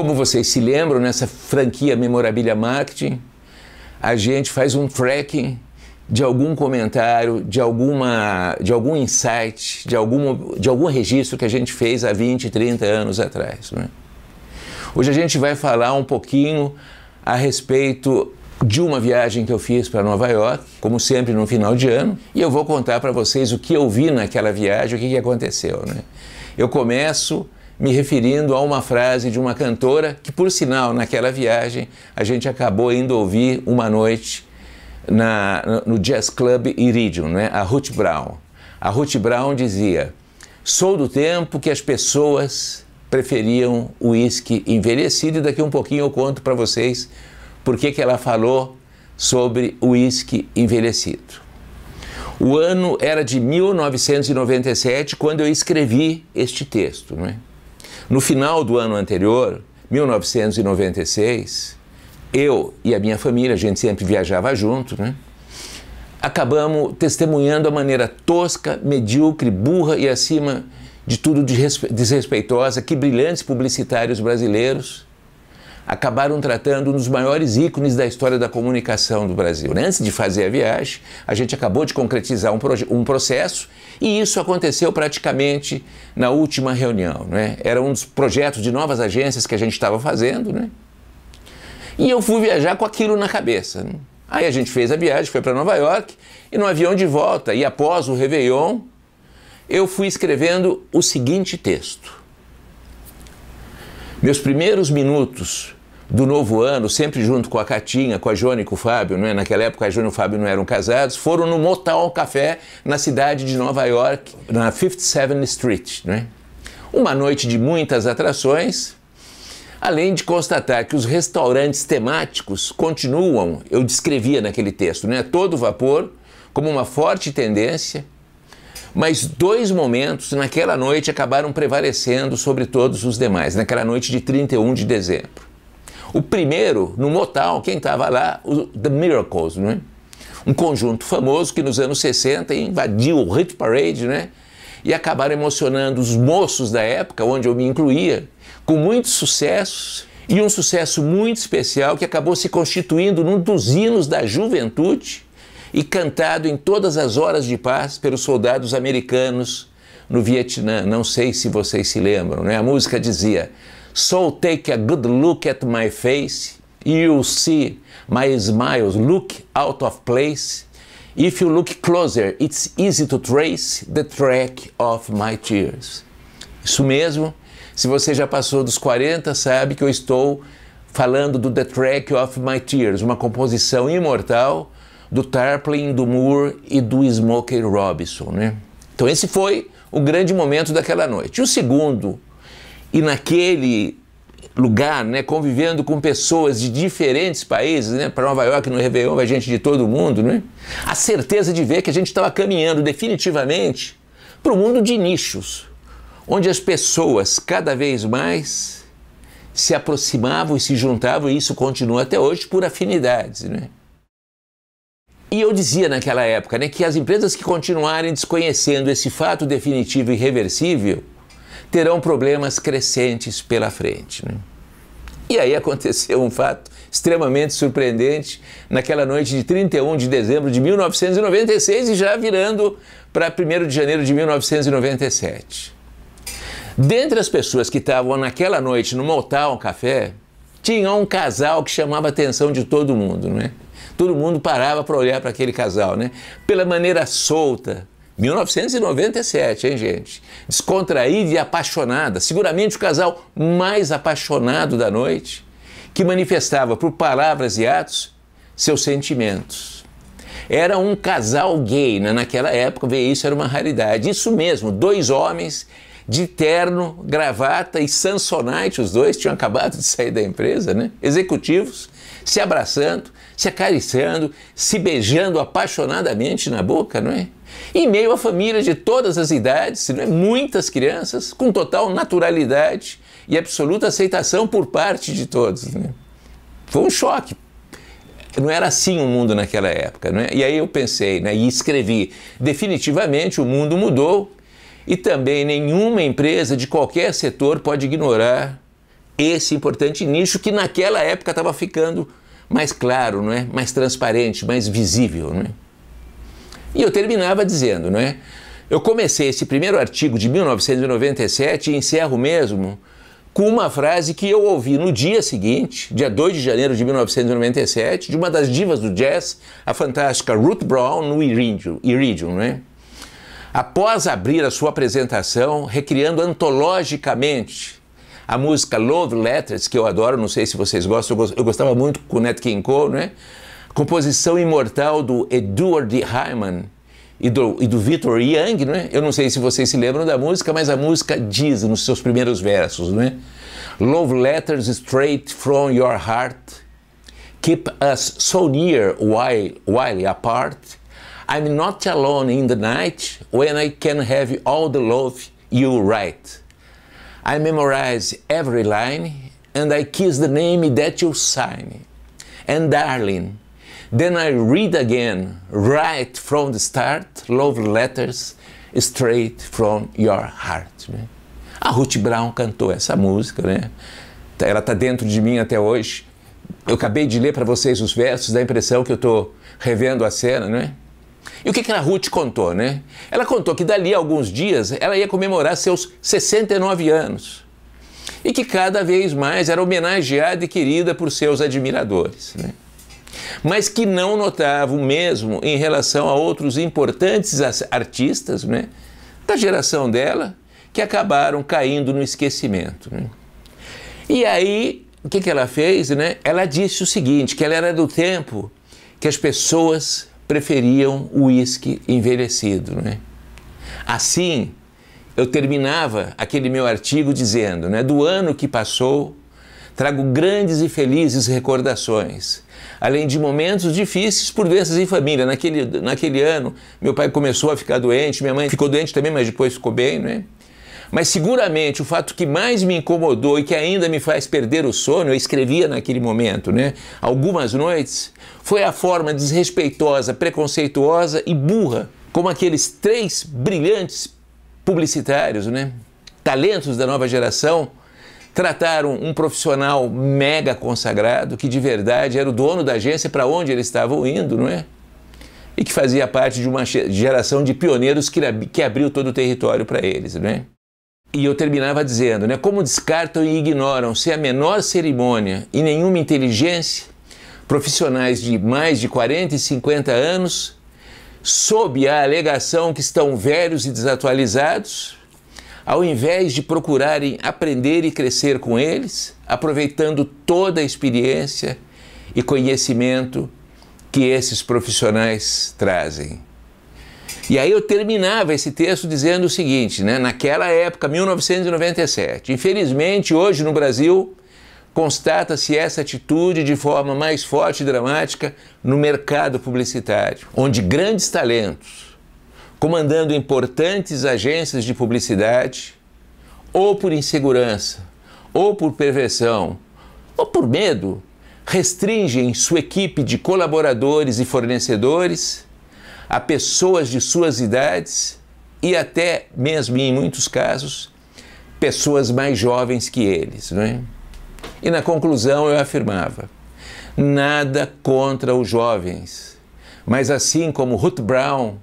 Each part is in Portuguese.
Como vocês se lembram, nessa franquia Memorabilia Marketing, a gente faz um tracking de algum comentário, de, alguma, de algum insight, de, algum, de algum registro que a gente fez há 20, 30 anos atrás. Né? Hoje a gente vai falar um pouquinho a respeito de uma viagem que eu fiz para Nova York, como sempre no final de ano, e eu vou contar para vocês o que eu vi naquela viagem, o que, que aconteceu. Né? Eu começo me referindo a uma frase de uma cantora que, por sinal, naquela viagem a gente acabou indo ouvir uma noite na, no Jazz Club Iridium, né? a Ruth Brown. A Ruth Brown dizia: Sou do tempo que as pessoas preferiam o uísque envelhecido, e daqui um pouquinho eu conto para vocês por que ela falou sobre o uísque envelhecido. O ano era de 1997, quando eu escrevi este texto. é? No final do ano anterior, 1996, eu e a minha família, a gente sempre viajava junto, né? acabamos testemunhando a maneira tosca, medíocre, burra e acima de tudo desrespeitosa que brilhantes publicitários brasileiros acabaram tratando um dos maiores ícones da história da comunicação do Brasil. Né? Antes de fazer a viagem, a gente acabou de concretizar um, um processo e isso aconteceu praticamente na última reunião. Né? Era um dos projetos de novas agências que a gente estava fazendo. Né? E eu fui viajar com aquilo na cabeça. Né? Aí a gente fez a viagem, foi para Nova York e no avião de volta, e após o Réveillon, eu fui escrevendo o seguinte texto. Meus primeiros minutos do novo ano, sempre junto com a Catinha, com a Jônia e com o Fábio, não é? naquela época a Jônia e o Fábio não eram casados, foram no Motel Café, na cidade de Nova York, na 57th Street. Não é? Uma noite de muitas atrações, além de constatar que os restaurantes temáticos continuam, eu descrevia naquele texto, é? todo vapor, como uma forte tendência, mas dois momentos naquela noite acabaram prevalecendo sobre todos os demais, naquela noite de 31 de dezembro. O primeiro, no Motown, quem estava lá? O The Miracles, é? Um conjunto famoso que nos anos 60 invadiu o Hit Parade, né? E acabaram emocionando os moços da época, onde eu me incluía, com muitos sucessos e um sucesso muito especial que acabou se constituindo num dos hinos da juventude e cantado em todas as horas de paz pelos soldados americanos no Vietnã. Não sei se vocês se lembram, né? A música dizia: So take a good look at my face. You'll see my smiles look out of place. If you look closer, it's easy to trace the track of my tears. Isso mesmo. Se você já passou dos 40, sabe que eu estou falando do The Track of My Tears, uma composição imortal do Tarplin, do Moore e do Smokey Robinson, né? Então esse foi o grande momento daquela noite. o segundo e naquele lugar, né, convivendo com pessoas de diferentes países, né, para Nova York no Réveillon vai gente de todo mundo, né, a certeza de ver que a gente estava caminhando definitivamente para o mundo de nichos, onde as pessoas cada vez mais se aproximavam e se juntavam, e isso continua até hoje por afinidades. Né? E eu dizia naquela época né, que as empresas que continuarem desconhecendo esse fato definitivo e irreversível terão problemas crescentes pela frente. Né? E aí aconteceu um fato extremamente surpreendente naquela noite de 31 de dezembro de 1996 e já virando para 1 de janeiro de 1997. Dentre as pessoas que estavam naquela noite no Motown Café, tinha um casal que chamava a atenção de todo mundo, né? Todo mundo parava para olhar para aquele casal, né? Pela maneira solta, 1997, hein, gente? Descontraída e apaixonada, seguramente o casal mais apaixonado da noite, que manifestava por palavras e atos seus sentimentos. Era um casal gay, né? naquela época ver isso era uma raridade. Isso mesmo, dois homens de terno, gravata e Sansonite, os dois tinham acabado de sair da empresa, né? Executivos se abraçando, se acariciando, se beijando apaixonadamente na boca, não é? Em meio a famílias de todas as idades, se não é muitas crianças, com total naturalidade e absoluta aceitação por parte de todos. Né? Foi um choque. Não era assim o mundo naquela época. Né? E aí eu pensei né, e escrevi: definitivamente o mundo mudou e também nenhuma empresa de qualquer setor pode ignorar esse importante nicho que naquela época estava ficando mais claro, não é? mais transparente, mais visível. Não é? E eu terminava dizendo, não é? Eu comecei esse primeiro artigo de 1997 e encerro mesmo com uma frase que eu ouvi no dia seguinte, dia 2 de janeiro de 1997, de uma das divas do jazz, a fantástica Ruth Brown, no Iridium, Iridium né? Após abrir a sua apresentação, recriando antologicamente a música Love Letters, que eu adoro, não sei se vocês gostam, eu gostava muito com o Nat King Cole, né? composição imortal do Edward Hyman e do, e do Victor Young, né? Eu não sei se vocês se lembram da música, mas a música diz nos seus primeiros versos, né? Love letters straight from your heart keep us so near while, while apart. I'm not alone in the night when I can have all the love you write. I memorize every line and I kiss the name that you sign. And darling, Then I read again, right from the start, love letters straight from your heart. Né? A Ruth Brown cantou essa música, né? Tá, ela está dentro de mim até hoje. Eu acabei de ler para vocês os versos, Da impressão que eu estou revendo a cena, né? E o que, que a Ruth contou, né? Ela contou que dali a alguns dias ela ia comemorar seus 69 anos e que cada vez mais era homenageada e querida por seus admiradores, né? mas que não notava o mesmo em relação a outros importantes artistas né, da geração dela que acabaram caindo no esquecimento. Né? E aí, o que, que ela fez? Né? Ela disse o seguinte: que ela era do tempo que as pessoas preferiam o uísque envelhecido. Né? Assim, eu terminava aquele meu artigo dizendo, né, do ano que passou trago grandes e felizes recordações, além de momentos difíceis por doenças em família. Naquele, naquele ano, meu pai começou a ficar doente, minha mãe ficou doente também, mas depois ficou bem, né? Mas seguramente o fato que mais me incomodou e que ainda me faz perder o sono, eu escrevia naquele momento, né? Algumas noites, foi a forma desrespeitosa, preconceituosa e burra, como aqueles três brilhantes publicitários, né? Talentos da nova geração Trataram um profissional mega consagrado, que de verdade era o dono da agência para onde eles estavam indo, não é? E que fazia parte de uma geração de pioneiros que, que abriu todo o território para eles, não é? E eu terminava dizendo, né? Como descartam e ignoram sem a menor cerimônia e nenhuma inteligência profissionais de mais de 40 e 50 anos, sob a alegação que estão velhos e desatualizados, ao invés de procurarem aprender e crescer com eles, aproveitando toda a experiência e conhecimento que esses profissionais trazem. E aí eu terminava esse texto dizendo o seguinte, né? naquela época, 1997, infelizmente hoje no Brasil constata-se essa atitude de forma mais forte e dramática no mercado publicitário, onde grandes talentos comandando importantes agências de publicidade, ou por insegurança, ou por perversão, ou por medo, restringem sua equipe de colaboradores e fornecedores a pessoas de suas idades e até mesmo em muitos casos pessoas mais jovens que eles, não é? E na conclusão eu afirmava: nada contra os jovens, mas assim como Ruth Brown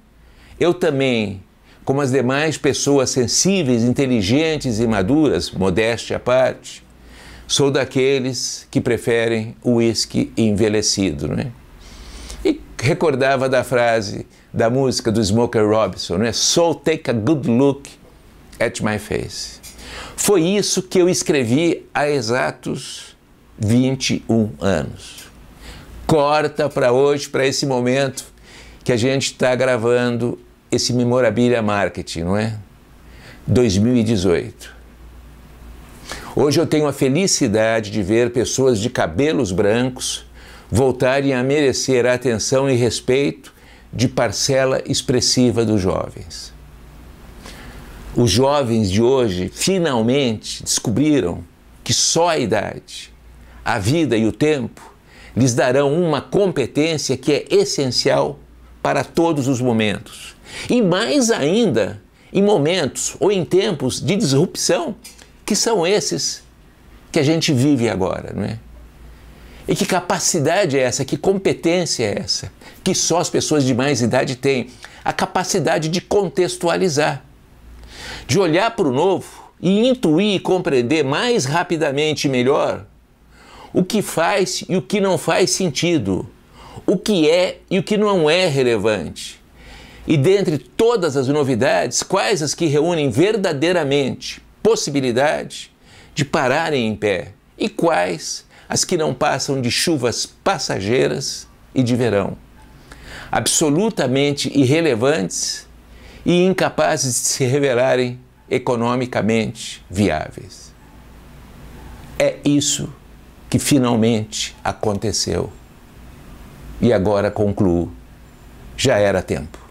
eu também, como as demais pessoas sensíveis, inteligentes e maduras, modéstia à parte, sou daqueles que preferem o uísque envelhecido, né? E recordava da frase da música do Smoker Robinson, né? So take a good look at my face. Foi isso que eu escrevi há exatos 21 anos. Corta para hoje, para esse momento que a gente está gravando esse memorabilia marketing, não é? 2018. Hoje eu tenho a felicidade de ver pessoas de cabelos brancos voltarem a merecer a atenção e respeito de parcela expressiva dos jovens. Os jovens de hoje finalmente descobriram que só a idade, a vida e o tempo lhes darão uma competência que é essencial para todos os momentos e mais ainda, em momentos ou em tempos de disrupção, que são esses que a gente vive agora, não é? E que capacidade é essa? Que competência é essa? Que só as pessoas de mais idade têm a capacidade de contextualizar, de olhar para o novo e intuir e compreender mais rapidamente e melhor o que faz e o que não faz sentido, o que é e o que não é relevante, e dentre todas as novidades, quais as que reúnem verdadeiramente possibilidade de pararem em pé e quais as que não passam de chuvas passageiras e de verão, absolutamente irrelevantes e incapazes de se revelarem economicamente viáveis. É isso que finalmente aconteceu. E agora concluo: já era tempo.